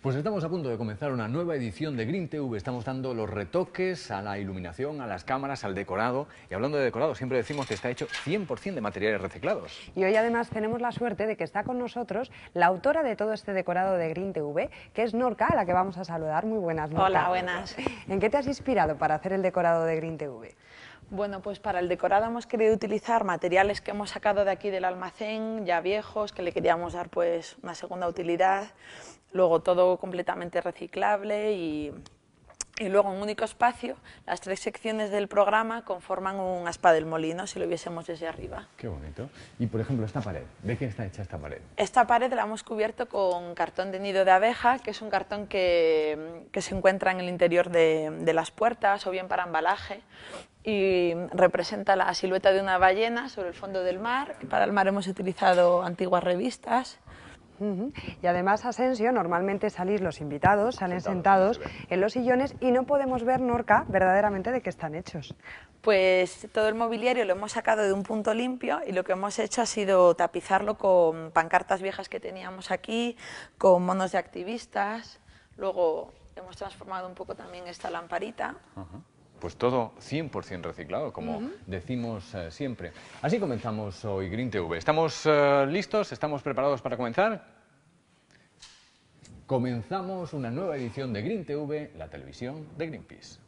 Pues estamos a punto de comenzar una nueva edición de Green TV. Estamos dando los retoques a la iluminación, a las cámaras, al decorado. Y hablando de decorado, siempre decimos que está hecho 100% de materiales reciclados. Y hoy además tenemos la suerte de que está con nosotros la autora de todo este decorado de Green TV, que es Norca, a la que vamos a saludar. Muy buenas, Norca. Hola, buenas. ¿En qué te has inspirado para hacer el decorado de Green TV? Bueno, pues para el decorado hemos querido utilizar materiales que hemos sacado de aquí del almacén, ya viejos, que le queríamos dar pues una segunda utilidad, luego todo completamente reciclable y, luego un único espacio las tres secciones del programa conforman un aspa del molino si lo viésemos desde arriba. Qué bonito. Y por ejemplo esta pared, ¿de qué está hecha esta pared? Esta pared la hemos cubierto con cartón de nido de abeja, que es un cartón que, se encuentra en el interior de las puertas o bien para embalaje y representa la silueta de una ballena sobre el fondo del mar. Para el mar hemos utilizado antiguas revistas. Y además, Asensio, normalmente salís los invitados, salen sentados, en los sillones y no podemos ver, Norca, verdaderamente de qué están hechos. Pues todo el mobiliario lo hemos sacado de un punto limpio y lo que hemos hecho ha sido tapizarlo con pancartas viejas que teníamos aquí, con monos de activistas. Luego hemos transformado un poco también esta lamparita pues todo 100% reciclado, como decimos eh, siempre. Así comenzamos hoy Green TV. ¿Estamos eh, listos? ¿Estamos preparados para comenzar? Comenzamos una nueva edición de Green TV, la televisión de Greenpeace.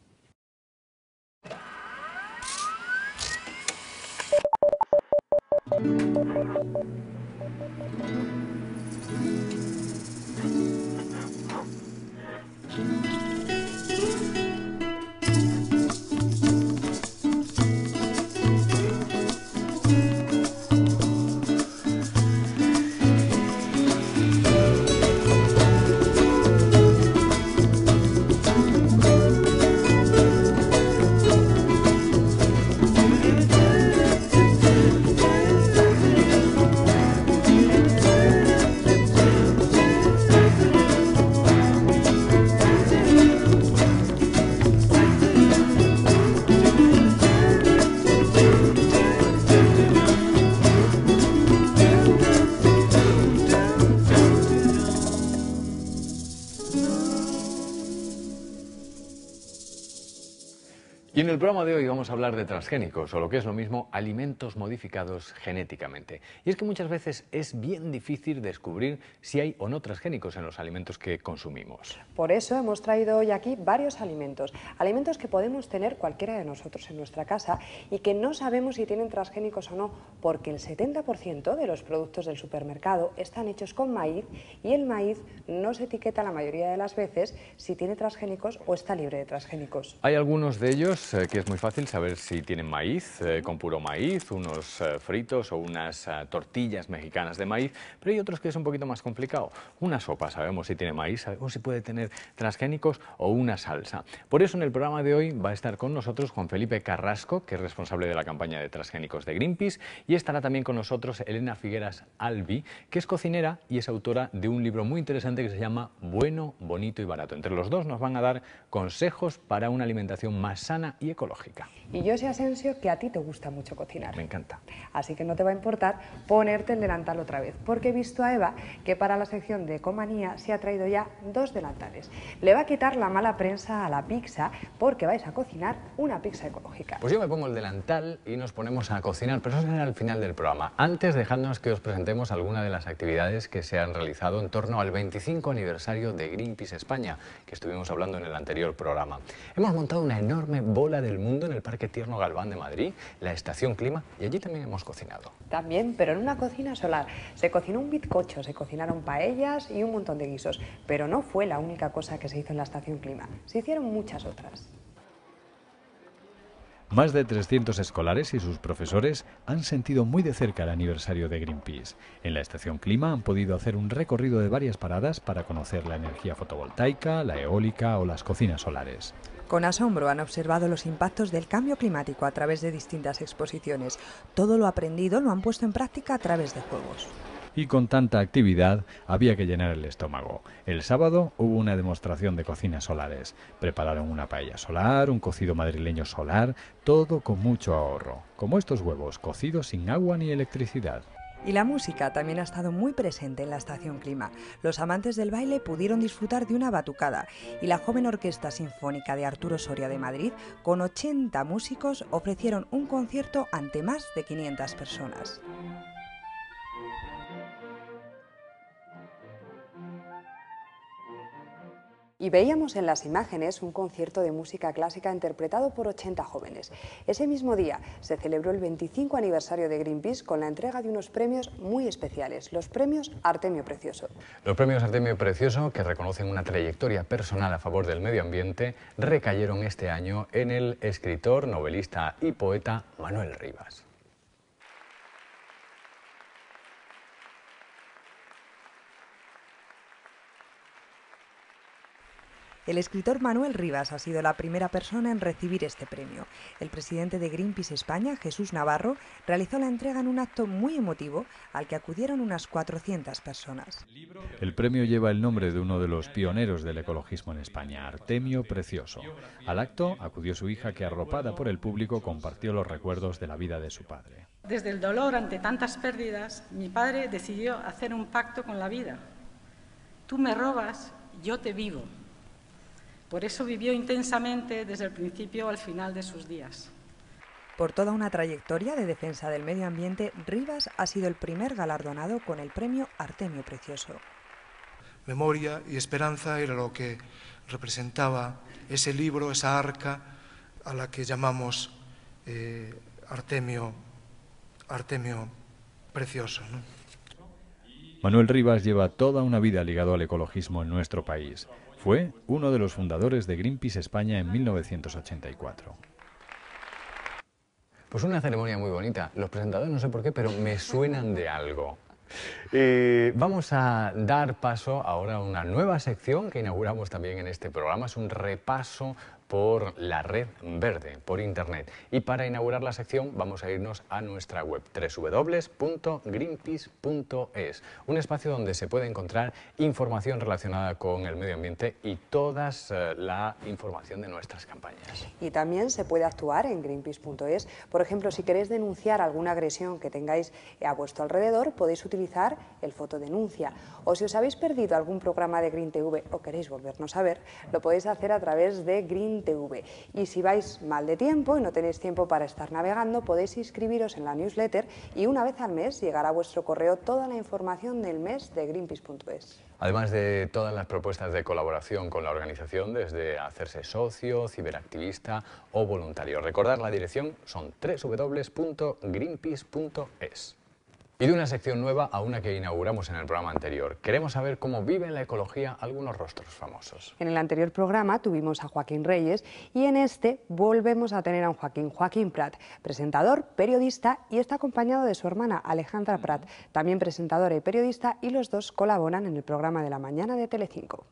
En el programa de hoy vamos a hablar de transgénicos, o lo que es lo mismo, alimentos modificados genéticamente. Y es que muchas veces es bien difícil descubrir si hay o no transgénicos en los alimentos que consumimos. Por eso hemos traído hoy aquí varios alimentos, alimentos que podemos tener cualquiera de nosotros en nuestra casa y que no sabemos si tienen transgénicos o no, porque el 70% de los productos del supermercado están hechos con maíz y el maíz no se etiqueta la mayoría de las veces si tiene transgénicos o está libre de transgénicos. Hay algunos de ellos eh, eh, que es muy fácil saber si tienen maíz, eh, con puro maíz, unos eh, fritos o unas tortillas mexicanas de maíz, pero hay otros que es un poquito más complicado. Una sopa, sabemos si tiene maíz, sabemos si puede tener transgénicos o una salsa. Por eso en el programa de hoy va a estar con nosotros Juan Felipe Carrasco, que es responsable de la campaña de transgénicos de Greenpeace, y estará también con nosotros Elena Figueras Albi, que es cocinera y es autora de un libro muy interesante que se llama Bueno, Bonito y Barato. Entre los dos nos van a dar consejos para una alimentación más sana y ecológica. Y yo sé, Asensio, que a ti te gusta mucho cocinar. Me encanta. Así que no te va a importar ponerte el delantal otra vez, porque he visto a Eva que para la sección de Ecomanía se ha traído ya dos delantales. Le va a quitar la mala prensa a la pizza porque vais a cocinar una pizza ecológica. Pues yo me pongo el delantal y nos ponemos a cocinar, pero eso será al final del programa. Antes, dejadnos que os presentemos alguna de las actividades que se han realizado en torno al 25 aniversario de Greenpeace España, que estuvimos hablando en el anterior programa. Hemos montado una enorme del mundo en el Parque Tierno Galván de Madrid, la Estación Clima, y allí también hemos cocinado. También, pero en una cocina solar. Se cocinó un bizcocho, se cocinaron paellas y un montón de guisos, pero no fue la única cosa que se hizo en la Estación Clima, se hicieron muchas otras. Más de 300 escolares y sus profesores han sentido muy de cerca el aniversario de Greenpeace. En la estación Clima han podido hacer un recorrido de varias paradas para conocer la energía fotovoltaica, la eólica o las cocinas solares. Con asombro han observado los impactos del cambio climático a través de distintas exposiciones. Todo lo aprendido lo han puesto en práctica a través de juegos y con tanta actividad había que llenar el estómago. El sábado hubo una demostración de cocinas solares. Prepararon una paella solar, un cocido madrileño solar, todo con mucho ahorro, como estos huevos cocidos sin agua ni electricidad. Y la música también ha estado muy presente en la estación clima. Los amantes del baile pudieron disfrutar de una batucada y la joven Orquesta Sinfónica de Arturo Soria de Madrid, con 80 músicos, ofrecieron un concierto ante más de 500 personas. y veíamos en las imágenes un concierto de música clásica interpretado por 80 jóvenes. Ese mismo día se celebró el 25 aniversario de Greenpeace con la entrega de unos premios muy especiales, los premios Artemio Precioso. Los premios Artemio Precioso, que reconocen una trayectoria personal a favor del medio ambiente, recayeron este año en el escritor, novelista y poeta Manuel Rivas. El escritor Manuel Rivas ha sido la primera persona en recibir este premio. El presidente de Greenpeace España, Jesús Navarro, realizó la entrega en un acto muy emotivo al que acudieron unas 400 personas. El premio lleva el nombre de uno de los pioneros del ecologismo en España, Artemio Precioso. Al acto acudió su hija que, arropada por el público, compartió los recuerdos de la vida de su padre. Desde el dolor ante tantas pérdidas, mi padre decidió hacer un pacto con la vida. Tú me robas, yo te vivo. Por eso vivió intensamente desde el principio al final de sus días. Por toda una trayectoria de defensa del medio ambiente, Rivas ha sido el primer galardonado con el premio Artemio Precioso. Memoria y esperanza era lo que representaba ese libro, esa arca a la que llamamos eh, Artemio, Artemio Precioso. Manuel Rivas lleva toda una vida ligado al ecologismo en nuestro país. Fue uno de los fundadores de Greenpeace España en 1984. Pues una ceremonia muy bonita. Los presentadores no sé por qué, pero me suenan de algo. Eh, vamos a dar paso ahora a una nueva sección que inauguramos también en este programa. Es un repaso por la red verde, por internet. Y para inaugurar la sección vamos a irnos a nuestra web www.greenpeace.es, un espacio donde se puede encontrar información relacionada con el medio ambiente y toda eh, la información de nuestras campañas. Y también se puede actuar en greenpeace.es. Por ejemplo, si queréis denunciar alguna agresión que tengáis eh, a vuestro alrededor, podéis utilizar el fotodenuncia. O si os habéis perdido algún programa de Green TV o queréis volvernos a ver, lo podéis hacer a través de Green y si vais mal de tiempo y no tenéis tiempo para estar navegando, podéis inscribiros en la newsletter y una vez al mes llegará a vuestro correo toda la información del mes de greenpeace.es. Además de todas las propuestas de colaboración con la organización, desde hacerse socio, ciberactivista o voluntario. Recordar la dirección son www.greenpeace.es. Y de una sección nueva a una que inauguramos en el programa anterior. Queremos saber cómo viven la ecología algunos rostros famosos. En el anterior programa tuvimos a Joaquín Reyes y en este volvemos a tener a Joaquín, Joaquín Prat, presentador, periodista y está acompañado de su hermana Alejandra Prat, también presentadora y periodista y los dos colaboran en el programa de la mañana de Telecinco.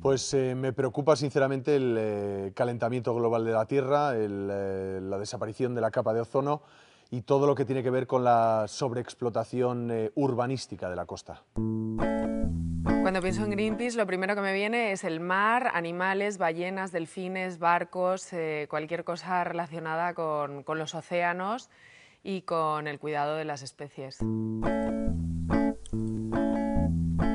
Pues eh, me preocupa sinceramente el eh, calentamiento global de la Tierra, eh, la desaparición de la capa de ozono y todo lo que tiene que ver con la sobreexplotación urbanística de la costa. Cuando pienso en Greenpeace, lo primero que me viene es el mar, animales, ballenas, delfines, barcos, cualquier cosa relacionada con, con los océanos y con el cuidado de las especies.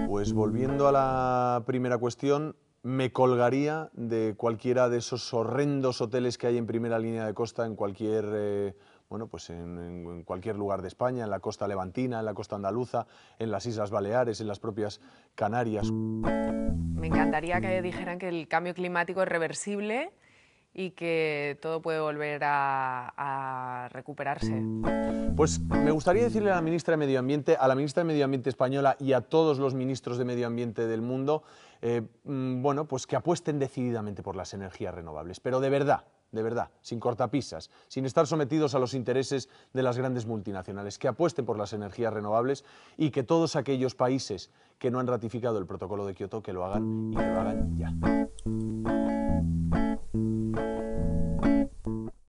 Pues volviendo a la primera cuestión, me colgaría de cualquiera de esos horrendos hoteles que hay en primera línea de costa en cualquier eh, bueno, pues en, en, cualquier lugar de España, en la costa levantina, en la costa andaluza, en las Islas Baleares, en las propias Canarias. Me encantaría que dijeran que el cambio climático es reversible y que todo puede volver a, recuperarse. Pues me gustaría decirle a la ministra de Medio Ambiente, a la ministra de Medio Ambiente española y a todos los ministros de Medio Ambiente del mundo, eh, mm, bueno, pues que apuesten decididamente por las energías renovables, pero de verdad, de verdad, sin cortapisas, sin estar sometidos a los intereses de las grandes multinacionales, que apuesten por las energías renovables y que todos aquellos países que no han ratificado el protocolo de Kioto que lo hagan y que lo hagan ya.